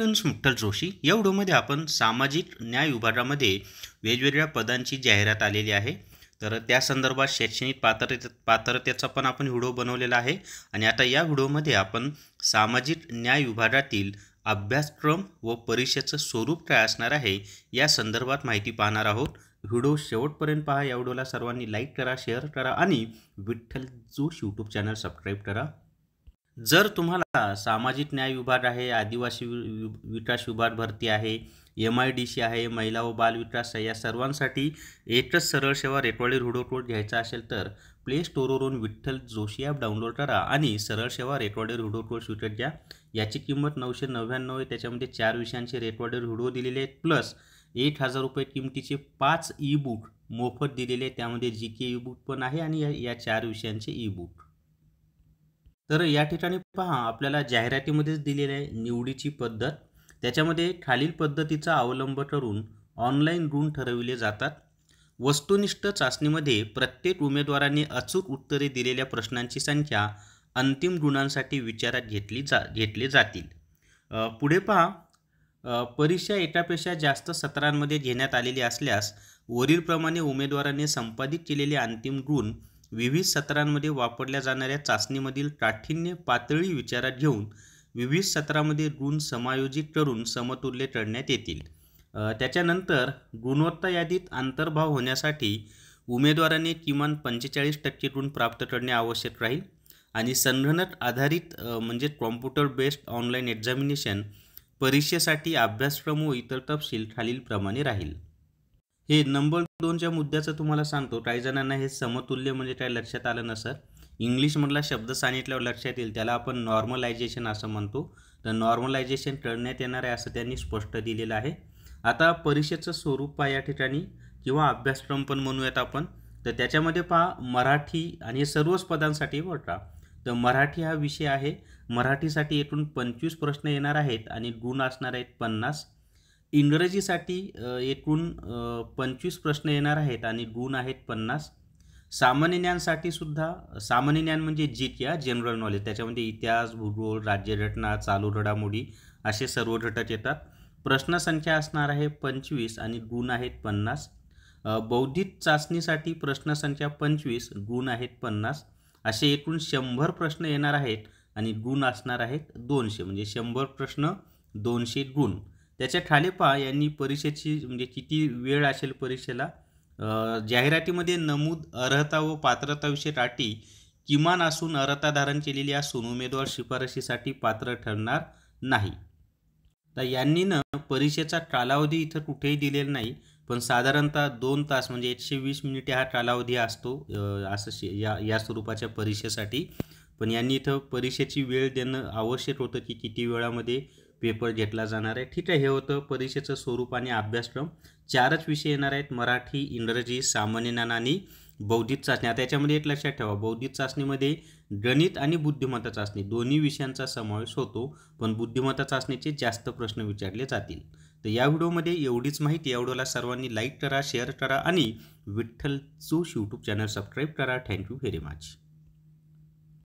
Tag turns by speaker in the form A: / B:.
A: मुठ्ठल जोशी या व्हिडिओमध्ये आपण सामाजिक न्याय विभागामध्ये वेगवेगळ्या पदांची जाहिरात आलेली आहे तर त्या संदर्भात शैक्षणिक पात्रते पात्रतेचा पण आपण व्हिडिओ बनवलेला आहे आणि आता या व्हिडिओमध्ये आपण सामाजिक न्याय विभागातील अभ्यासक्रम व परीक्षेचं स्वरूप काय असणार आहे या संदर्भात माहिती पाहणार आहोत व्हिडिओ शेवटपर्यंत पहा या व्हिडिओला सर्वांनी लाईक करा शेअर करा आणि विठ्ठल जोश यूट्यूब चॅनल सबस्क्राईब करा जर तुम्हाला सामाजिक न्याय विभाग आहे आदिवासी विकास विभाग भरती आहे एम आय डी सी आहे महिला व बाल विकास आहे या सर्वांसाठी एकच सरळ सेवा रेटवाडी रुडो घ्यायचा असेल तर प्ले स्टोरवरून विठ्ठल जोशी ॲप डाउनलोड करा आणि सरळ सेवा रेटवाडी रुडो कोड घ्या याची किंमत नऊशे नव्याण्णव आहे त्याच्यामध्ये चार विषयांचे रेटवाडी रुडो दिलेले आहेत प्लस एक हजार रुपये किमतीचे पाच ई बुक मोफत दिलेले आहेत त्यामध्ये जी के ई बुक पण आहे आणि या चार विषयांचे ई बुक तर या ठिकाणी पहा आपल्याला जाहिरातीमध्येच दिलेली आहे निवडीची पद्धत त्याच्यामध्ये खालील पद्धतीचा अवलंब करून ऑनलाईन गुण ठरविले जातात वस्तुनिष्ठ चाचणीमध्ये प्रत्येक उमेदवाराने अचूक उत्तरे दिलेल्या प्रश्नांची संख्या अंतिम गुणांसाठी विचारात घेतली जा घेतले जातील पुढे पहा परीक्षा एकापेक्षा जास्त सत्रांमध्ये घेण्यात आलेली असल्यास वरीलप्रमाणे उमेदवाराने संपादित केलेले अंतिम गुण विविध सत्रांमध्ये वापरल्या जाणाऱ्या चाचणीमधील काठीण्य पातळी विचारात घेऊन विविध सत्रामध्ये गुण समायोजित करून समतुल्य करण्यात येतील त्याच्यानंतर गुणवत्ता यादीत अंतर्भाव होण्यासाठी उमेदवाराने किमान पंचेचाळीस टक्के गुण प्राप्त करणे आवश्यक राहील आणि संगणक आधारित म्हणजे कॉम्प्युटर बेस्ड ऑनलाईन एक्झामिनेशन परीक्षेसाठी अभ्यासक्रम व इतर तपशील खालीलप्रमाणे राहील हे नंबर दोनच्या मुद्द्याचं तुम्हाला सांगतो काही जणांना हे समतुल्य म्हणजे काय लक्षात आलं नसर इंग्लिशमधला शब्द सांगितल्यावर लक्षात येईल त्याला आपण नॉर्मलायझेशन असं म्हणतो तर नॉर्मलायझेशन करण्यात येणार आहे असं त्यांनी स्पष्ट दिलेलं आहे आता परीक्षेचं स्वरूप पहा या ठिकाणी किंवा अभ्यासक्रम पण म्हणूयात आपण तर त्याच्यामध्ये पहा मराठी आणि सर्वच पदांसाठी वटा तर मराठी हा विषय आहे मराठीसाठी एकूण पंचवीस प्रश्न येणार आहेत आणि गुण असणार आहेत पन्नास इंग्रजीसाठी एकूण पंचवीस प्रश्न येणार आहेत आणि गुण आहेत पन्नास सामान्य ज्ञानसाठी सुद्धा सामान्य ज्ञान म्हणजे जी क्या जनरल नॉलेज त्याच्यामध्ये इतिहास भूगोल राज्यघटना चालू घडामोडी असे सर्व घटक येतात प्रश्नसंख्या असणार आहे पंचवीस आणि गुण आहेत पन्नास बौद्धिक चाचणीसाठी प्रश्नसंख्या पंचवीस गुण आहेत पन्नास असे एकूण शंभर प्रश्न येणार आहेत आणि गुण असणार आहेत दोनशे म्हणजे शंभर प्रश्न दोनशे गुण त्याच्या ठालेपा यांनी परीक्षेची म्हणजे किती वेळ असेल परीक्षेला जाहिरातीमध्ये नमूद अर्हता व पात्रताविषयी अटी किमान असून अर्हता धारण केलेली असून उमेदवार शिफारशीसाठी पात्र ठरणार नाही तर यांनी न परीक्षेचा कालावधी इथं कुठेही दिलेला नाही पण साधारणतः दोन तास म्हणजे एकशे वीस मिनिटे हा कालावधी असतो असं शे या या स्वरूपाच्या परीक्षेसाठी पण यांनी इथं परीक्षेची वेळ देणं आवश्यक होतं की किती वेळामध्ये पेपर घेतला जाणार आहे ठीक आहे हे होतं परीक्षेचं स्वरूप आणि अभ्यासक्रम चारच विषय येणार आहेत मराठी इंग्रजी सामान्य ज्ञान आणि बौद्धिक चाचणी आता याच्यामध्ये एक लक्षात ठेवा बौद्धिक चाचणीमध्ये गणित आणि बुद्धिमत्ता चाचणी दोन्ही विषयांचा समावेश होतो पण बुद्धिमत्ता चाचणीचे जास्त प्रश्न विचारले जातील तर या व्हिडिओमध्ये एवढीच माहिती या व्हिडिओला सर्वांनी लाईक करा शेअर करा आणि विठ्ठल चूश यूट्यूब चॅनल सबस्क्राईब करा थँक्यू व्हेरी मच